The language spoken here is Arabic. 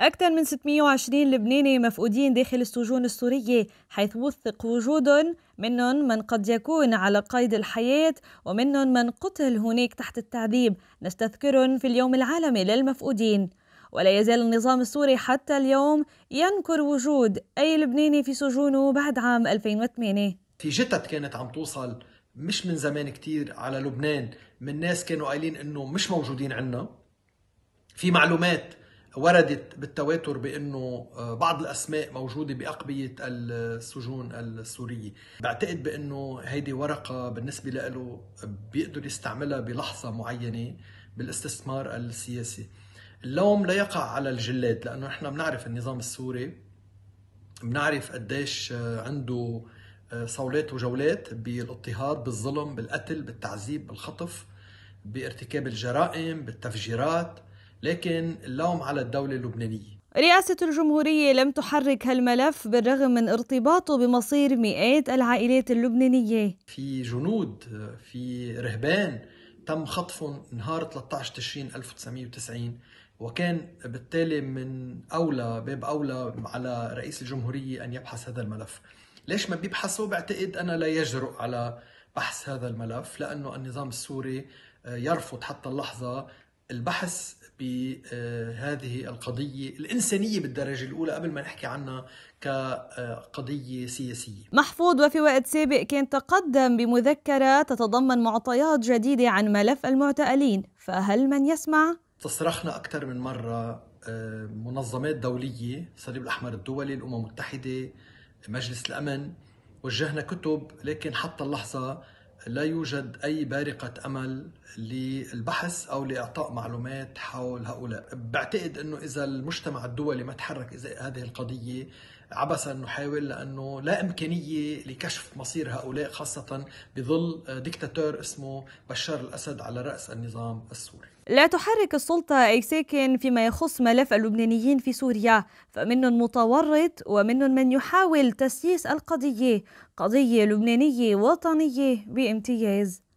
أكثر من 620 لبناني مفقودين داخل السجون السورية حيث وثق وجودهم منهم من قد يكون على قيد الحياة ومنهم من قتل هناك تحت التعذيب نستذكرهم في اليوم العالمي للمفقودين ولا يزال النظام السوري حتى اليوم ينكر وجود أي لبناني في سجونه بعد عام 2008 في جتت كانت عم توصل مش من زمان كتير على لبنان من ناس كانوا قايلين انه مش موجودين عنا في معلومات وردت بالتواتر بانه آه، بعض الاسماء موجوده باقبيه السجون السوريه، بعتقد بانه هيدي ورقه بالنسبه له بيقدر يستعملها بلحظه معينه بالاستثمار السياسي. اللوم لا يقع على الجلاد لانه نحن بنعرف النظام السوري بنعرف قديش آه، عنده آه، صولات وجولات بالاضطهاد بالظلم بالقتل بالتعذيب بالخطف بارتكاب الجرائم بالتفجيرات لكن اللوم على الدولة اللبنانية رئاسة الجمهورية لم تحرك هالملف بالرغم من ارتباطه بمصير مئات العائلات اللبنانية في جنود في رهبان تم خطفهم نهار 13 تشرين 1990 وكان بالتالي من أولى باب أولى على رئيس الجمهورية أن يبحث هذا الملف ليش ما بيبحثوا بعتقد أنا لا يجرؤ على بحث هذا الملف لأنه النظام السوري آه، يرفض حتى اللحظة البحث بهذه القضية الإنسانية بالدرجة الأولى قبل ما نحكي عنها كقضية سياسية محفوظ وفي وقت سابق كان تقدم بمذكرة تتضمن معطيات جديدة عن ملف المعتقلين فهل من يسمع؟ تصرخنا أكثر من مرة آه، منظمات دولية الصليب الأحمر الدولي الأمم المتحدة مجلس الأمن وجهنا كتب لكن حتى اللحظة لا يوجد أي بارقة أمل للبحث أو لإعطاء معلومات حول هؤلاء بعتقد أنه إذا المجتمع الدولي ما تحرك إذا هذه القضية عبثا نحاول لأنه لا إمكانية لكشف مصير هؤلاء خاصة بظل ديكتاتور اسمه بشار الأسد على رأس النظام السوري لا تحرك السلطة أي ساكن فيما يخص ملف اللبنانيين في سوريا فمن متورط ومن من يحاول تسييس القضية قضية لبنانية وطنية بامتياز